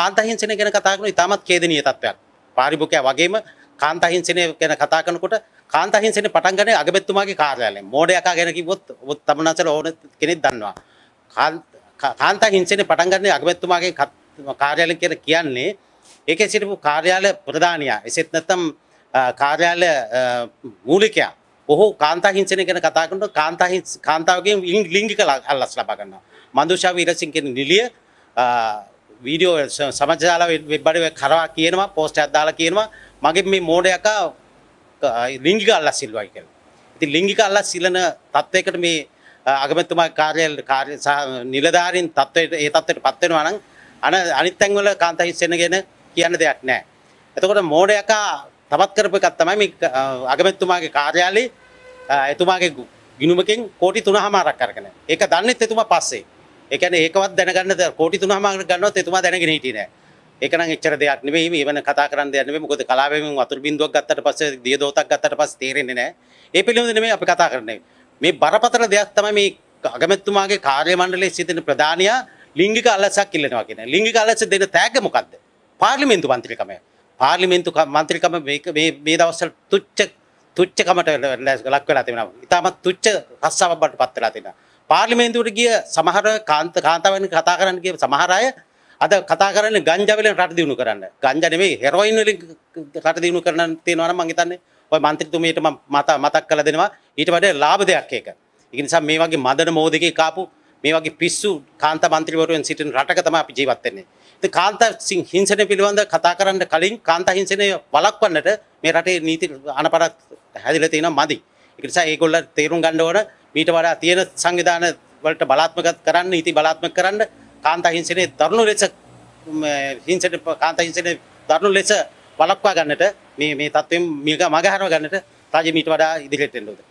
කාන්තහිංසනය ගැන කතා කරන ඉතාමත් ඛේදනීය තත්ත්වයක්. පාරිභෝගිකයා වගේම කාන්තහිංසනය ගැන කතා කරනකොට කාන්තහිංසනේ පටන් ගන්නේ අගමැතිතුමාගේ කාර්යාලයෙන්. මෝඩයකා ගැන කිව්වොත් ඔබ තමනසල ඕන කෙනෙක් දන්නවා. කාන්තහිංසනේ පටන් ගන්නේ අගමැතිතුමාගේ කාර්යාලයෙන් කියන කියන්නේ ඒකේ සිටපු කාර්යාල ප්‍රධානියා එසෙත් නැත්නම් කාර්යාල මූලිකයා ඔහු කාන්තාහිංසනය ගැන කතා කරනකොට කාන්තාහිංස කාන්තාවගෙන් ලිංගික අල්ලස් ලබා ගන්නවා මන්දුෂා වීරසිංහ කියන නිලිය වීඩියෝ සමජාල වෙබ්බඩ කරවා කියනවා පෝස්ට අදදාලා කියනවා මගේ මේ මෝඩයක ලිංගික අල්ලා සිල්වා කියල ඉති ලිංගික අල්ලා සිලන තත්ත්වයකට මේ අගමැතුමා කාර්යල් කාර්ය නිලධාරින් තත්වයට ඒ තත්වට පත්වෙනවා නම් අන අනිත්තැන්වල කාන්ත හිස්සෙන ගෙන කියන්න දෙයක් නෑ එතකොට මෝඩයක තවත් කරප එකක් තමයි මේ අගමැතුමාගේ කාර්යාලේ එතුමාගේ ගිනුමකින් කෝටි තුන හමාරක් කරගෙන ඒක දන්නෙත් එතුමා පස්සේ ඒ කියන්නේ ඒකවත් දැනගන්න කෝටි 3ක් ගන්නවත් එතුමා දැනගෙන හිටියේ නෑ. ඒක නම් එච්චර දෙයක් නෙමෙයි මේ වෙන කතා කරන්න දෙයක් නෙමෙයි මොකද කලාවෙම වතුරු බින්දුවක් ගත්තට පස්සේ දිය දෝතක් ගත්තට පස්සේ තේරෙන්නේ නෑ. ඒ පිළිබඳව නෙමෙයි අපි කතා කරන්නේ. මේ බරපතල දෙයක් තමයි මේ අගමැතිතුමාගේ කාර්ය මණ්ඩලයේ සිටින ප්‍රධානියා ලිංගික අලසක් ඉල්ලනවා කියන. ලිංගික අලස දෙන තෑග්ග මොකද්ද? පාර්ලිමේන්තු මන්ත්‍රීකමය. පාර්ලිමේන්තු මන්ත්‍රීකම මේ මේ දවස්වල තුච්ච තුච්චකමට ලක් වෙලා තිබෙනවා. ඉතාමත් තුච්ච රස්සාවක් බවට පත් වෙලා තිබෙනවා. පාර්ලිමේන්තුවට ගිය සමහර කාන්ත කාන්තාවන් කතා කරන්න ගිය සමහර අය අද කතා කරන්නේ ගංජා වලින් රට දිනු කරන්න. ගංජා නෙමෙයි හෙරොයින් වලින් රට දිනු කරන්න තියෙනවා නම් මං හිතන්නේ ඔය മന്ത്രിතුමියට මම මතක් කරලා දෙනවා ඊට වඩා ලාභ දෙයක් ඒක. ඒ නිසා මේ වගේ මදන මොහොතකේ කාපු මේ වගේ පිස්සු කාන්ත മന്ത്രിවරුන් සිටින රටක තමයි අපි ජීවත් වෙන්නේ. ඉතින් කාන්ත හිංසනය පිළිබඳව කතා කරන්න කලින් කාන්ත හිංසනය වළක්වන්නට මේ රටේ නීති අනපරත් හැදිලා තියෙනවා මදි. ඒ නිසා ඒගොල්ලෝ තේරුම් ගන්න ඕන මීට වඩා තියෙන සංවිධාන වලට බලාත්මක කරන්න ඉති බලාත්මක කරන්න කාන්තා හිංසනයේ දරුණු ලෙස හිංසන කාන්තා හිංසනයේ දරුණු ලෙස වළක්වා ගන්නට මේ මේ තත්ත්වයෙන් මියක මගහරව ගන්නට රජය මීට වඩා ඉදිරියට එන්න ඕනේ